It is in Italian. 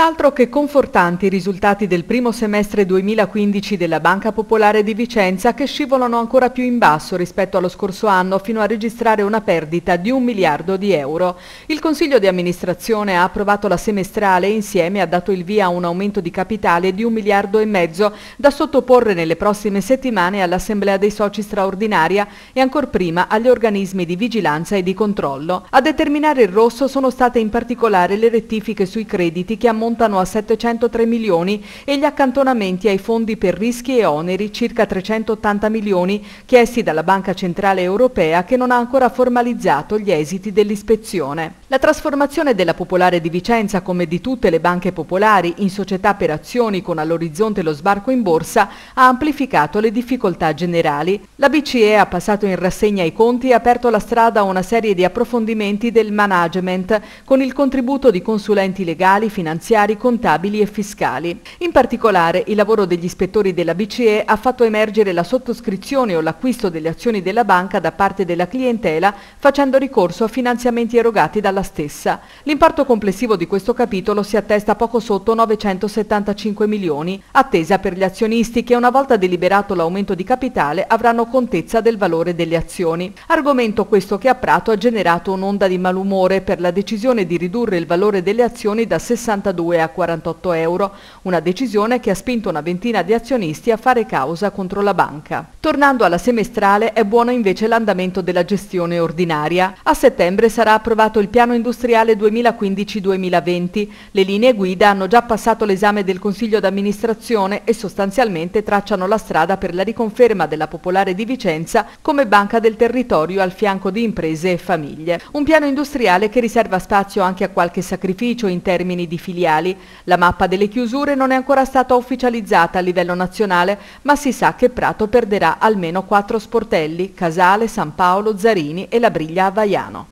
Tutt'altro che confortanti i risultati del primo semestre 2015 della Banca Popolare di Vicenza che scivolano ancora più in basso rispetto allo scorso anno fino a registrare una perdita di un miliardo di euro. Il Consiglio di amministrazione ha approvato la semestrale e insieme ha dato il via a un aumento di capitale di un miliardo e mezzo da sottoporre nelle prossime settimane all'Assemblea dei Soci straordinaria e ancor prima agli organismi di vigilanza e di controllo. A determinare il rosso sono state in particolare le rettifiche sui crediti che ammontano ammontano a 703 milioni e gli accantonamenti ai fondi per rischi e oneri circa 380 milioni chiesti dalla Banca Centrale Europea che non ha ancora formalizzato gli esiti dell'ispezione. La trasformazione della Popolare di Vicenza, come di tutte le banche popolari, in società per azioni con all'orizzonte lo sbarco in borsa, ha amplificato le difficoltà generali. La BCE ha passato in rassegna i conti e ha aperto la strada a una serie di approfondimenti del management con il contributo di consulenti legali, finanziari, ausiliari contabili e fiscali. In particolare, il lavoro degli ispettori della BCE ha fatto emergere la sottoscrizione o l'acquisto delle azioni della banca da parte della clientela facendo ricorso a finanziamenti erogati dalla stessa. L'importo complessivo di questo capitolo si attesta poco sotto 975 milioni, attesa per gli azionisti che una volta deliberato l'aumento di capitale avranno contezza del valore delle azioni. Argomento questo che a Prato ha generato un'onda di malumore per la decisione di ridurre il valore delle azioni da 62 2 a 48 euro, una decisione che ha spinto una ventina di azionisti a fare causa contro la banca. Tornando alla semestrale è buono invece l'andamento della gestione ordinaria. A settembre sarà approvato il piano industriale 2015-2020. Le linee guida hanno già passato l'esame del Consiglio d'amministrazione e sostanzialmente tracciano la strada per la riconferma della Popolare di Vicenza come banca del territorio al fianco di imprese e famiglie. Un piano industriale che riserva spazio anche a qualche sacrificio in termini di filiali industriali. La mappa delle chiusure non è ancora stata ufficializzata a livello nazionale, ma si sa che Prato perderà almeno quattro sportelli, Casale, San Paolo, Zarini e la Briglia a Vaiano.